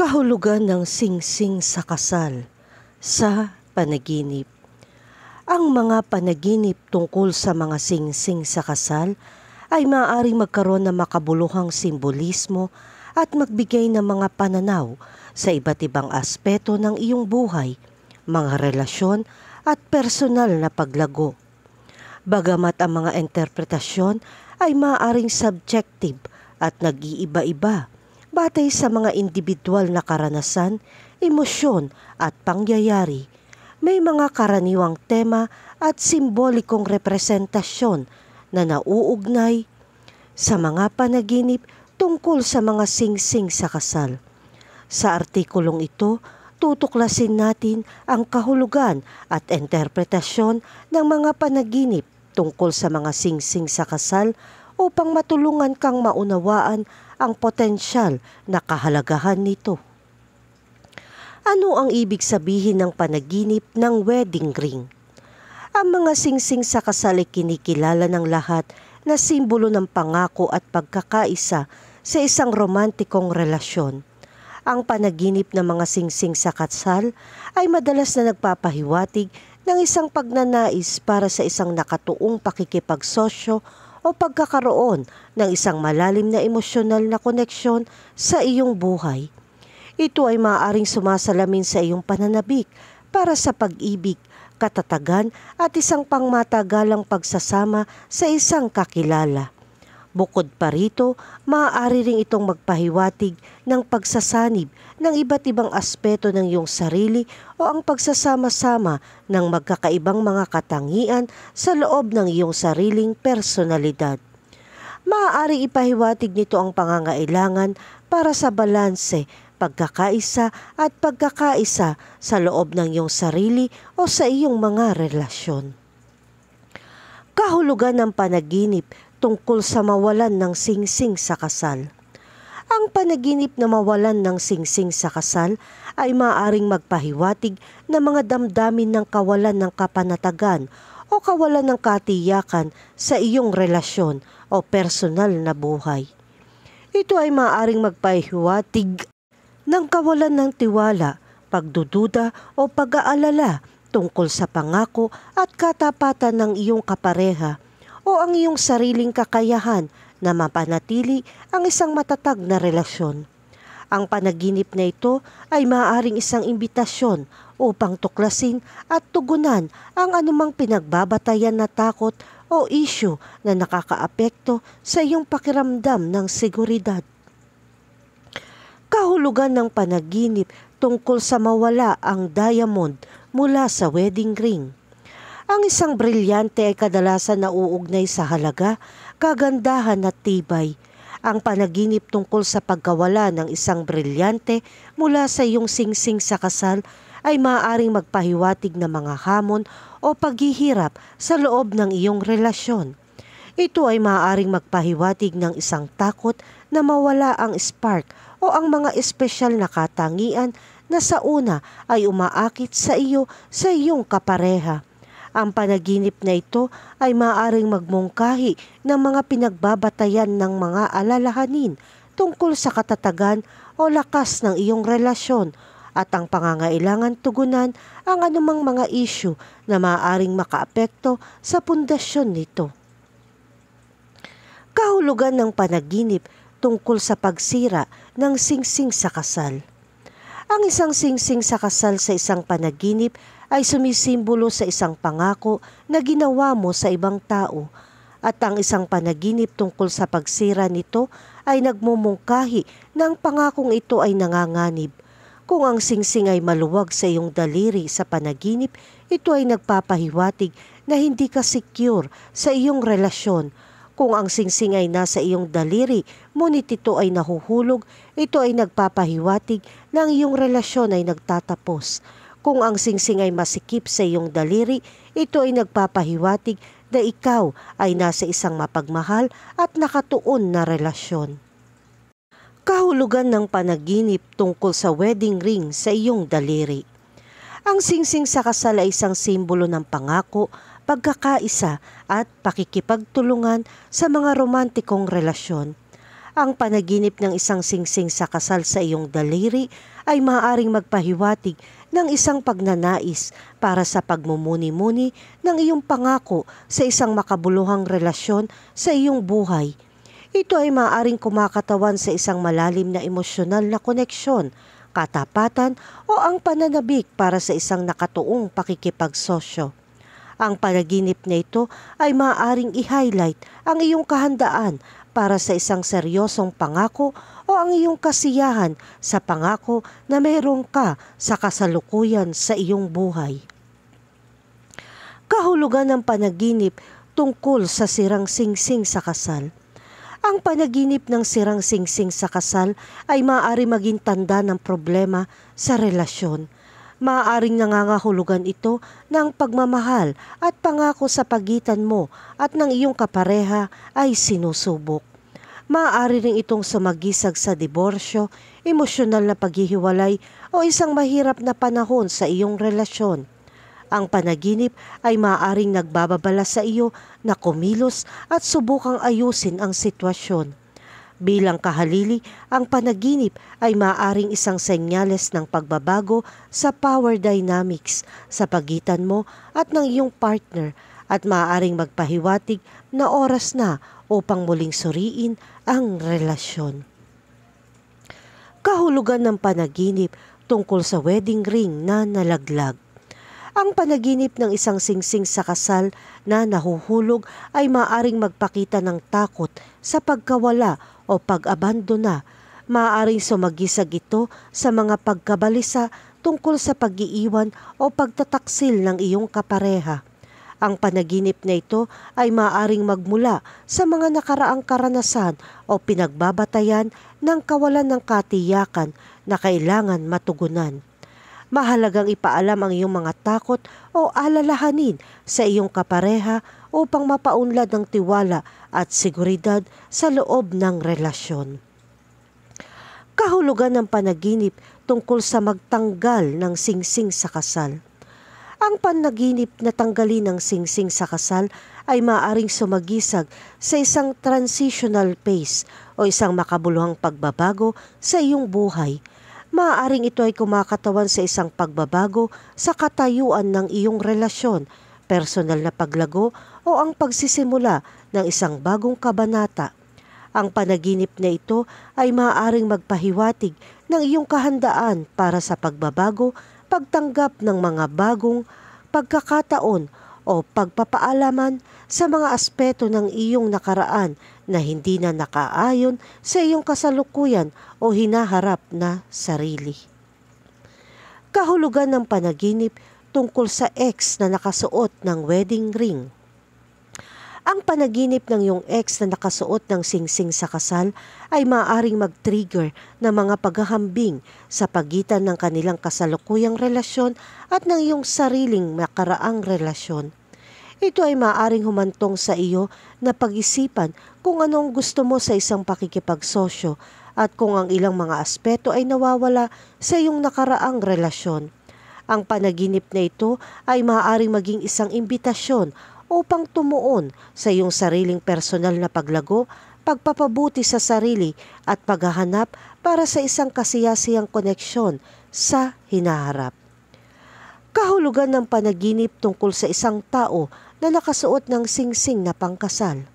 Kahulugan ng singsing sa kasal sa panaginip. Ang mga panaginip tungkol sa mga singsing sa kasal ay maaaring magkaroon ng makabuluhang simbolismo at magbigay ng mga pananaw sa iba't ibang aspeto ng iyong buhay, mga relasyon at personal na paglago. Bagamat ang mga interpretasyon ay maaaring subjective at nag-iiba-iba, batay sa mga individual na karanasan, emosyon at pangyayari. May mga karaniwang tema at simbolikong representasyon na nauugnay sa mga panaginip tungkol sa mga singsing sa kasal. Sa artikulong ito, tutuklasin natin ang kahulugan at interpretasyon ng mga panaginip tungkol sa mga singsing sa kasal upang matulungan kang maunawaan ang potensyal na kahalagahan nito. Ano ang ibig sabihin ng panaginip ng wedding ring? Ang mga singsing sa kasal ay kinikilala ng lahat na simbolo ng pangako at pagkakaisa sa isang romantikong relasyon. Ang panaginip ng mga singsing sa kasal ay madalas na nagpapahiwatig ng isang pagnanais para sa isang nakatuong pakikipagsosyo o pagkakaroon ng isang malalim na emosyonal na koneksyon sa iyong buhay. Ito ay maaaring sumasalamin sa iyong pananabik para sa pag-ibig, katatagan at isang pangmatagalang pagsasama sa isang kakilala. Bukod pa rito, maaari rin itong magpahiwatig ng pagsasanib ng iba't ibang aspeto ng iyong sarili o ang pagsasama-sama ng magkakaibang mga katangian sa loob ng iyong sariling personalidad. Maaari ipahiwatig nito ang pangangailangan para sa balanse, pagkakaisa at pagkakaisa sa loob ng iyong sarili o sa iyong mga relasyon. Kahulugan ng panaginip tungkol sa mawalan ng singsing sa kasal. Ang panaginip na mawalan ng singsing sa kasal ay maaring magpahiwatig ng mga damdamin ng kawalan ng kapanatagan o kawalan ng katiyakan sa iyong relasyon o personal na buhay. Ito ay maaring magpahiwatig ng kawalan ng tiwala, pagdududa o pag-aalala tungkol sa pangako at katapatan ng iyong kapareha o ang iyong sariling kakayahan na mapanatili ang isang matatag na relasyon. Ang panaginip na ito ay maaaring isang imbitasyon upang tuklasin at tugunan ang anumang pinagbabatayan na takot o isyu na nakakaapekto sa iyong pakiramdam ng seguridad. Kahulugan ng panaginip tungkol sa mawala ang diamond mula sa wedding ring. Ang isang brilyante ay kadalasan nauugnay sa halaga, kagandahan at tibay. Ang panaginip tungkol sa pagkawala ng isang brilyante mula sa iyong singsing sa kasal ay maaaring magpahiwatig ng mga hamon o paghihirap sa loob ng iyong relasyon. Ito ay maaaring magpahiwatig ng isang takot na mawala ang spark o ang mga espesyal na katangian na sa una ay umaakit sa iyo sa iyong kapareha ang panaginip na ito ay maaaring magmungkahi ng mga pinagbabatayan ng mga alalahanin tungkol sa katatagan o lakas ng iyong relasyon at ang pangangailangan tugunan ang anumang mga isyu na maaaring makaapekto sa pundasyon nito. Kahulugan ng panaginip tungkol sa pagsira ng singsing sa kasal. Ang isang singsing sa kasal sa isang panaginip ay sumisimbolo sa isang pangako na ginawa mo sa ibang tao at ang isang panaginip tungkol sa pagsira nito ay nagmumungkahi na ang pangakong ito ay nanganganib. Kung ang singsing ay maluwag sa iyong daliri sa panaginip, ito ay nagpapahiwatig na hindi ka secure sa iyong relasyon. Kung ang singsing ay nasa iyong daliri, ngunit ito ay nahuhulog, ito ay nagpapahiwatig na ang iyong relasyon ay nagtatapos. Kung ang singsing ay masikip sa iyong daliri, ito ay nagpapahiwatig na ikaw ay nasa isang mapagmahal at nakatuon na relasyon. Kahulugan ng panaginip tungkol sa wedding ring sa iyong daliri. Ang singsing sa kasal ay isang simbolo ng pangako, pagkakaisa at pakikipagtulungan sa mga romantikong relasyon. Ang panaginip ng isang singsing sa kasal sa iyong daliri ay maaaring magpahiwatig ng isang pagnanais para sa pagmumuni-muni ng iyong pangako sa isang makabuluhang relasyon sa iyong buhay. Ito ay maaaring kumakatawan sa isang malalim na emosyonal na koneksyon, katapatan o ang pananabik para sa isang nakatuong pakikipagsosyo. Ang panaginip na ito ay maaaring i-highlight ang iyong kahandaan para sa isang seryosong pangako o ang iyong kasiyahan sa pangako na mayroon ka sa kasalukuyan sa iyong buhay. Kahulugan ng panaginip tungkol sa sirang singsing sa kasal. Ang panaginip ng sirang singsing sa kasal ay maaari maging tanda ng problema sa relasyon Maaaring nangangahulugan ito ng pagmamahal at pangako sa pagitan mo at ng iyong kapareha ay sinusubok. Maaari rin itong sumagisag sa diborsyo, emosyonal na paghihiwalay o isang mahirap na panahon sa iyong relasyon. Ang panaginip ay maaaring nagbababala sa iyo na kumilos at subukang ayusin ang sitwasyon. Bilang kahalili, ang panaginip ay maaring isang senyales ng pagbabago sa power dynamics sa pagitan mo at ng iyong partner at maaring magpahiwatig na oras na upang muling suriin ang relasyon. Kahulugan ng panaginip tungkol sa wedding ring na nalaglag. Ang panaginip ng isang singsing sa kasal na nahuhulog ay maaring magpakita ng takot sa pagkawala o pag-abandona. Maaring sumagisag ito sa mga pagkabalisa tungkol sa pag-iiwan o pagtataksil ng iyong kapareha. Ang panaginip na ito ay maaring magmula sa mga nakaraang karanasan o pinagbabatayan ng kawalan ng katiyakan na kailangan matugunan mahalagang ipaalam ang iyong mga takot o alalahanin sa iyong kapareha upang mapaunlad ng tiwala at seguridad sa loob ng relasyon. Kahulugan ng panaginip tungkol sa magtanggal ng singsing sa kasal. Ang panaginip na tanggalin ng singsing sa kasal ay maaring sumagisag sa isang transitional phase o isang makabuluhang pagbabago sa iyong buhay – maaaring ito ay kumakatawan sa isang pagbabago sa katayuan ng iyong relasyon, personal na paglago o ang pagsisimula ng isang bagong kabanata. Ang panaginip na ito ay maaaring magpahiwatig ng iyong kahandaan para sa pagbabago, pagtanggap ng mga bagong pagkakataon o pagpapaalaman sa mga aspeto ng iyong nakaraan na hindi na nakaayon sa iyong kasalukuyan o hinaharap na sarili. Kahulugan ng panaginip tungkol sa ex na nakasuot ng wedding ring. Ang panaginip ng iyong ex na nakasuot ng singsing sa kasal ay maaaring mag-trigger ng mga paghahambing sa pagitan ng kanilang kasalukuyang relasyon at ng iyong sariling makaraang relasyon. Ito ay maaaring humantong sa iyo na pag-isipan kung anong gusto mo sa isang pakikipagsosyo at kung ang ilang mga aspeto ay nawawala sa iyong nakaraang relasyon. Ang panaginip na ito ay maaaring maging isang imbitasyon upang tumuon sa iyong sariling personal na paglago, pagpapabuti sa sarili at paghahanap para sa isang kasiyasiyang koneksyon sa hinaharap. Kahulugan ng panaginip tungkol sa isang tao na nakasuot ng singsing na pangkasal.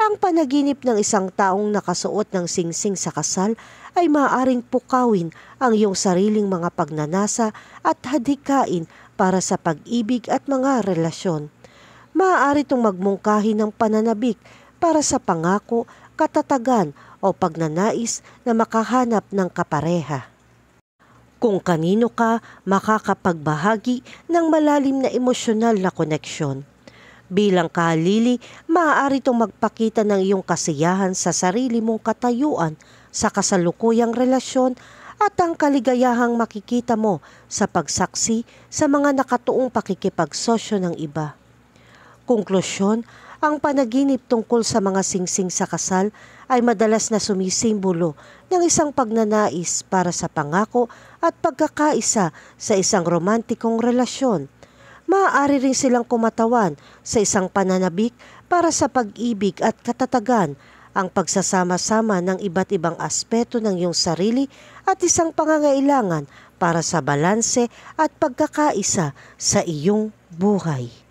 Ang panaginip ng isang taong nakasuot ng singsing sa kasal ay maaaring pukawin ang iyong sariling mga pagnanasa at hadikain para sa pag-ibig at mga relasyon maaari itong magmungkahi ng pananabik para sa pangako, katatagan o pagnanais na makahanap ng kapareha. Kung kanino ka makakapagbahagi ng malalim na emosyonal na koneksyon. Bilang kahalili, maaari itong magpakita ng iyong kasiyahan sa sarili mong katayuan sa kasalukuyang relasyon at ang kaligayahang makikita mo sa pagsaksi sa mga nakatuong pakikipagsosyo ng iba. Konklusyon, ang panaginip tungkol sa mga singsing sa kasal ay madalas na sumisimbolo ng isang pagnanais para sa pangako at pagkakaisa sa isang romantikong relasyon. Maaari rin silang kumatawan sa isang pananabik para sa pag-ibig at katatagan, ang pagsasama-sama ng iba't ibang aspeto ng iyong sarili at isang pangangailangan para sa balanse at pagkakaisa sa iyong buhay.